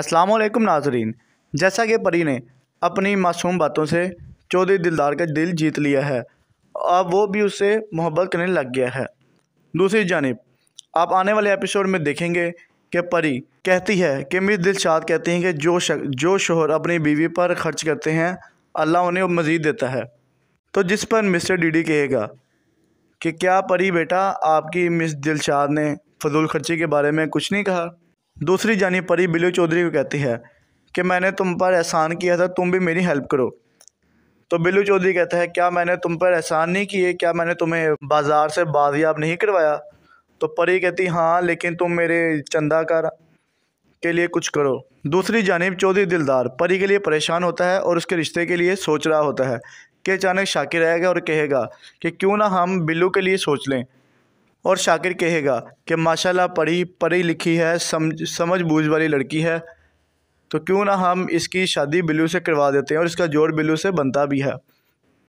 असलम नाजरीन जैसा कि परी ने अपनी मासूम बातों से चौधरी दिलदार का दिल जीत लिया है और वो भी उससे मोहब्बत करने लग गया है दूसरी जानब आप आने वाले एपिसोड में देखेंगे कि परी कहती है कि मिस दिलशाद कहती हैं कि जो शक, जो शोहर अपनी बीवी पर खर्च करते हैं अल्लाह उन्हें मज़ीद देता है तो जिस पर मिस्टर डीडी कहेगा कि क्या परी बेटा आपकी मिस दिलशाद ने फजूल खर्ची के बारे में कुछ नहीं कहा दूसरी जानी परी बिल्लू चौधरी को कहती है कि मैंने तुम पर एहसान किया था तुम भी मेरी हेल्प करो तो बिल्लू चौधरी कहता है क्या मैंने तुम पर एहसान नहीं किए क्या मैंने तुम्हें बाज़ार से बाजियाब नहीं करवाया तो परी कहती हाँ लेकिन तुम मेरे चंदा कर के लिए कुछ करो दूसरी जानब चौधरी दिलदार परी के लिए परेशान होता है और उसके रिश्ते के लिए सोच रहा होता है कि अचानक शाकिर आएगा और कहेगा कि क्यों ना हम बिल्लू के लिए सोच लें और शाकिर कहेगा कि माशाल्लाह पढ़ी पढ़ी लिखी है समझ समझ बूझ वाली लड़की है तो क्यों ना हम इसकी शादी बिल्लू से करवा देते हैं और इसका जोड़ बिल्लू से बनता भी है